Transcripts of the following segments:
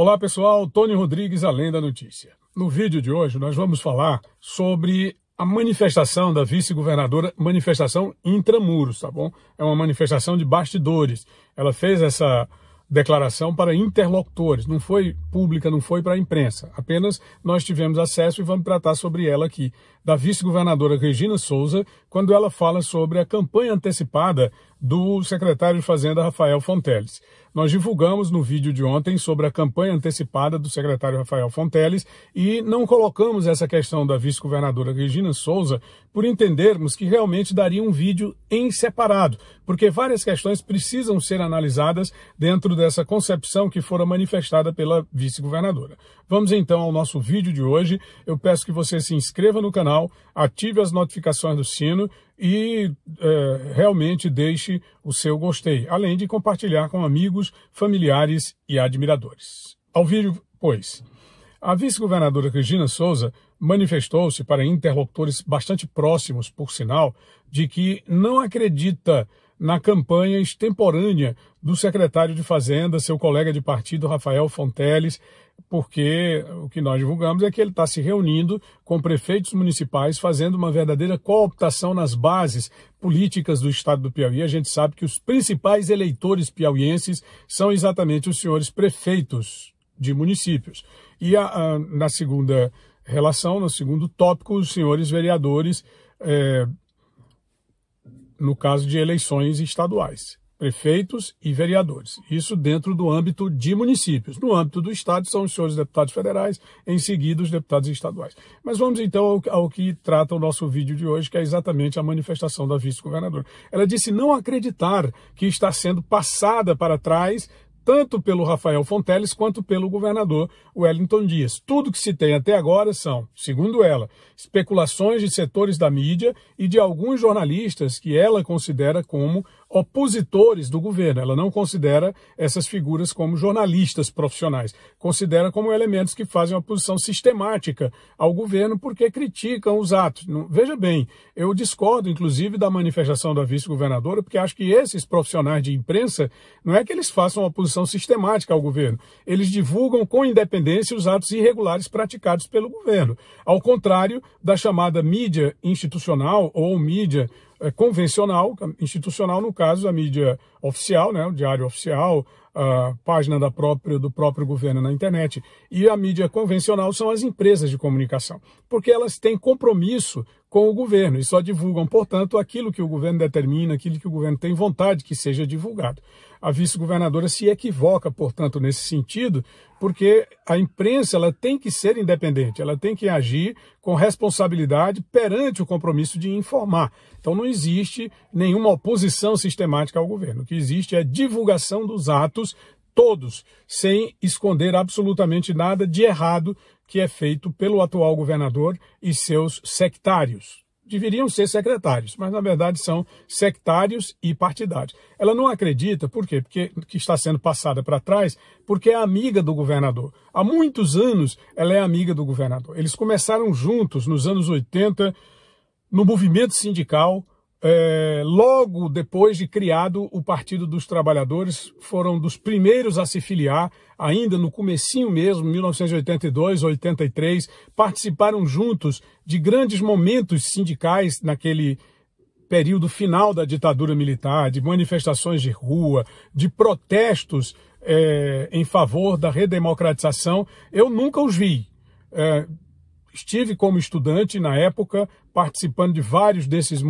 Olá pessoal, Tony Rodrigues, Além da Notícia. No vídeo de hoje nós vamos falar sobre a manifestação da vice-governadora, manifestação intramuros, tá bom? É uma manifestação de bastidores. Ela fez essa declaração para interlocutores, não foi pública, não foi para a imprensa. Apenas nós tivemos acesso e vamos tratar sobre ela aqui, da vice-governadora Regina Souza, quando ela fala sobre a campanha antecipada do secretário de Fazenda Rafael Fonteles. Nós divulgamos no vídeo de ontem sobre a campanha antecipada do secretário Rafael Fonteles e não colocamos essa questão da vice-governadora Regina Souza por entendermos que realmente daria um vídeo em separado, porque várias questões precisam ser analisadas dentro dessa concepção que fora manifestada pela vice-governadora. Vamos então ao nosso vídeo de hoje. Eu peço que você se inscreva no canal, ative as notificações do sino e é, realmente deixe o seu gostei, além de compartilhar com amigos, familiares e admiradores. Ao vídeo, pois. A vice-governadora Regina Souza manifestou-se para interlocutores bastante próximos, por sinal, de que não acredita na campanha extemporânea do secretário de Fazenda, seu colega de partido Rafael Fonteles, porque o que nós divulgamos é que ele está se reunindo com prefeitos municipais, fazendo uma verdadeira cooptação nas bases políticas do estado do Piauí. A gente sabe que os principais eleitores piauienses são exatamente os senhores prefeitos de municípios. E a, a, na segunda relação, no segundo tópico, os senhores vereadores, é, no caso de eleições estaduais prefeitos e vereadores. Isso dentro do âmbito de municípios. No âmbito do Estado, são os senhores deputados federais, em seguida, os deputados estaduais. Mas vamos então ao, ao que trata o nosso vídeo de hoje, que é exatamente a manifestação da vice-governadora. Ela disse não acreditar que está sendo passada para trás tanto pelo Rafael Fonteles quanto pelo governador Wellington Dias. Tudo que se tem até agora são, segundo ela, especulações de setores da mídia e de alguns jornalistas que ela considera como opositores do governo. Ela não considera essas figuras como jornalistas profissionais, considera como elementos que fazem uma posição sistemática ao governo porque criticam os atos. Veja bem, eu discordo, inclusive, da manifestação da vice-governadora, porque acho que esses profissionais de imprensa não é que eles façam uma posição sistemática ao governo, eles divulgam com independência os atos irregulares praticados pelo governo. Ao contrário da chamada mídia institucional ou mídia é convencional, é institucional, no caso, a mídia oficial, né, o diário oficial, a página da própria, do próprio governo na internet, e a mídia convencional são as empresas de comunicação, porque elas têm compromisso com o governo e só divulgam, portanto, aquilo que o governo determina, aquilo que o governo tem vontade que seja divulgado. A vice-governadora se equivoca, portanto, nesse sentido, porque a imprensa ela tem que ser independente, ela tem que agir com responsabilidade perante o compromisso de informar. Então não existe nenhuma oposição sistemática ao governo. O que existe é divulgação dos atos todos, sem esconder absolutamente nada de errado que é feito pelo atual governador e seus sectários. Deveriam ser secretários, mas na verdade são sectários e partidários. Ela não acredita, por quê? Porque que está sendo passada para trás, porque é amiga do governador. Há muitos anos ela é amiga do governador. Eles começaram juntos nos anos 80 no movimento sindical, é, logo depois de criado o Partido dos Trabalhadores, foram dos primeiros a se filiar, ainda no comecinho mesmo, 1982, 83, participaram juntos de grandes momentos sindicais naquele período final da ditadura militar, de manifestações de rua, de protestos é, em favor da redemocratização. Eu nunca os vi. É, estive como estudante na época participando de vários desses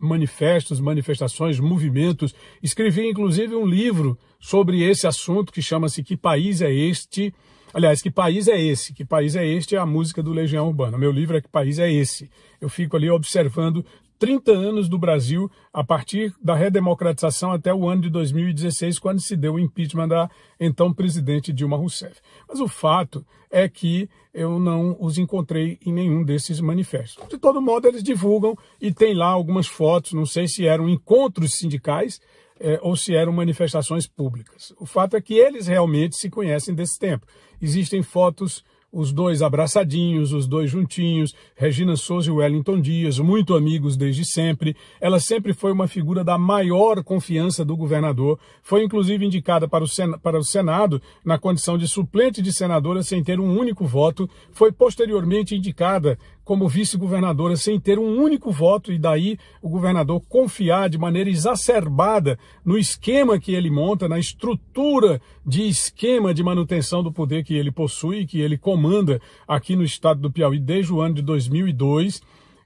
manifestos, manifestações, movimentos. Escrevi inclusive um livro sobre esse assunto que chama-se Que País é Este? Aliás, que país é esse? Que país é este? É a música do Legião Urbana. Meu livro é Que País é Esse? Eu fico ali observando 30 anos do Brasil, a partir da redemocratização até o ano de 2016, quando se deu o impeachment da então presidente Dilma Rousseff. Mas o fato é que eu não os encontrei em nenhum desses manifestos. De todo modo, eles divulgam e tem lá algumas fotos, não sei se eram encontros sindicais é, ou se eram manifestações públicas. O fato é que eles realmente se conhecem desse tempo. Existem fotos os dois abraçadinhos, os dois juntinhos, Regina Souza e Wellington Dias, muito amigos desde sempre. Ela sempre foi uma figura da maior confiança do governador, foi inclusive indicada para o, Sen para o Senado na condição de suplente de senadora sem ter um único voto, foi posteriormente indicada como vice-governadora sem ter um único voto e daí o governador confiar de maneira exacerbada no esquema que ele monta, na estrutura de esquema de manutenção do poder que ele possui, que ele comanda aqui no estado do Piauí desde o ano de 2002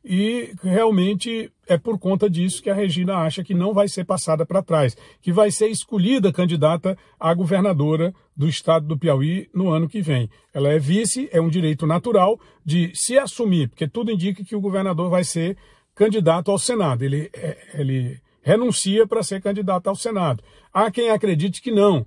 e realmente é por conta disso que a Regina acha que não vai ser passada para trás, que vai ser escolhida candidata a governadora do estado do Piauí no ano que vem. Ela é vice, é um direito natural de se assumir, porque tudo indica que o governador vai ser candidato ao Senado. Ele, é, ele renuncia para ser candidato ao Senado. Há quem acredite que não,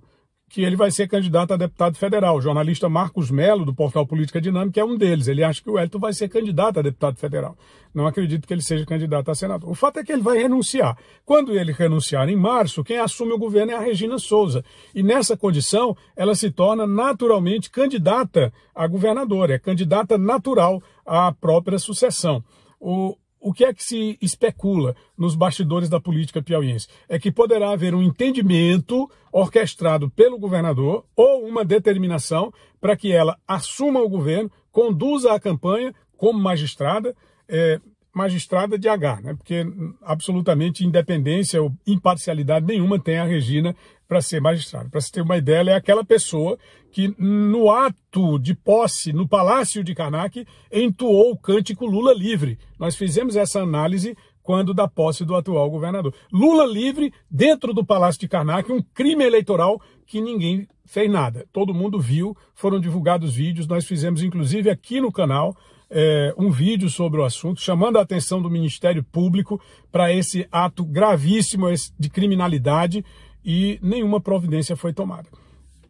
que ele vai ser candidato a deputado federal. O jornalista Marcos Melo, do portal Política Dinâmica, é um deles. Ele acha que o Elton vai ser candidato a deputado federal. Não acredito que ele seja candidato a senador. O fato é que ele vai renunciar. Quando ele renunciar em março, quem assume o governo é a Regina Souza. E nessa condição, ela se torna naturalmente candidata a governadora, é candidata natural à própria sucessão. O o que é que se especula nos bastidores da política piauiense? É que poderá haver um entendimento orquestrado pelo governador ou uma determinação para que ela assuma o governo, conduza a campanha como magistrada, é, magistrada de H, né? porque absolutamente independência ou imparcialidade nenhuma tem a Regina para ser magistrada. Para se ter uma ideia, ela é aquela pessoa que no ato de posse no Palácio de Karnak entoou o cântico Lula livre. Nós fizemos essa análise quando da posse do atual governador. Lula livre dentro do Palácio de Karnak, um crime eleitoral que ninguém fez nada. Todo mundo viu, foram divulgados vídeos, nós fizemos inclusive aqui no canal é, um vídeo sobre o assunto, chamando a atenção do Ministério Público para esse ato gravíssimo de criminalidade e nenhuma providência foi tomada.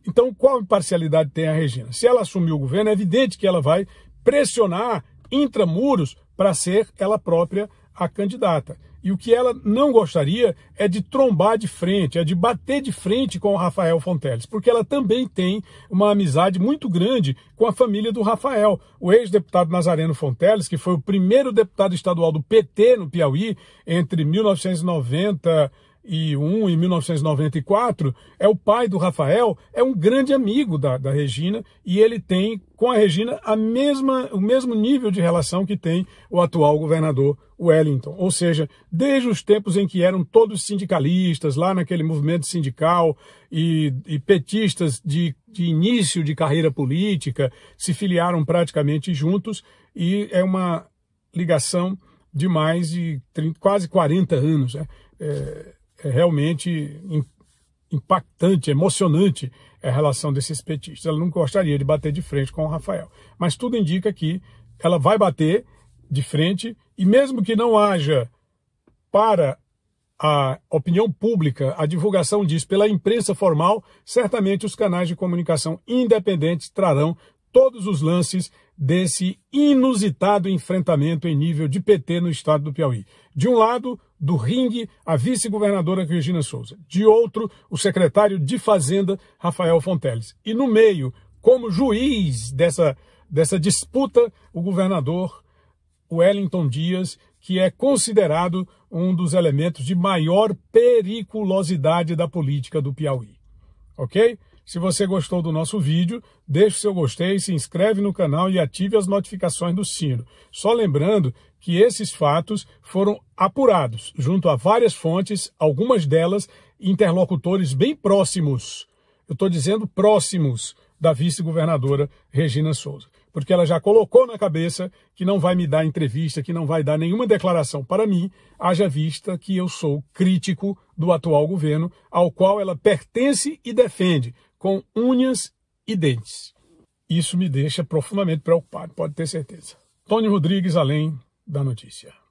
Então, qual imparcialidade tem a Regina? Se ela assumiu o governo, é evidente que ela vai pressionar intramuros para ser ela própria a candidata. E o que ela não gostaria é de trombar de frente, é de bater de frente com o Rafael Fonteles, porque ela também tem uma amizade muito grande com a família do Rafael. O ex-deputado Nazareno Fonteles, que foi o primeiro deputado estadual do PT no Piauí entre 1990 1991 1994, é o pai do Rafael, é um grande amigo da, da Regina e ele tem com a Regina a mesma, o mesmo nível de relação que tem o atual governador Wellington. Ou seja, desde os tempos em que eram todos sindicalistas, lá naquele movimento sindical e, e petistas de, de início de carreira política, se filiaram praticamente juntos e é uma ligação de mais de 30, quase 40 anos. Né? É, é realmente impactante, emocionante a relação desses petistas. Ela não gostaria de bater de frente com o Rafael. Mas tudo indica que ela vai bater de frente e mesmo que não haja para a opinião pública, a divulgação disso pela imprensa formal, certamente os canais de comunicação independentes trarão todos os lances desse inusitado enfrentamento em nível de PT no estado do Piauí. De um lado, do ringue a vice-governadora Virginia Souza, de outro, o secretário de Fazenda, Rafael Fonteles. E no meio, como juiz dessa, dessa disputa, o governador Wellington Dias, que é considerado um dos elementos de maior periculosidade da política do Piauí. Ok? Se você gostou do nosso vídeo, deixe seu gostei, se inscreve no canal e ative as notificações do sino. Só lembrando que esses fatos foram apurados junto a várias fontes, algumas delas interlocutores bem próximos. Eu estou dizendo próximos da vice-governadora Regina Souza, porque ela já colocou na cabeça que não vai me dar entrevista, que não vai dar nenhuma declaração para mim, haja vista que eu sou crítico do atual governo, ao qual ela pertence e defende com unhas e dentes. Isso me deixa profundamente preocupado, pode ter certeza. Tony Rodrigues, além da notícia.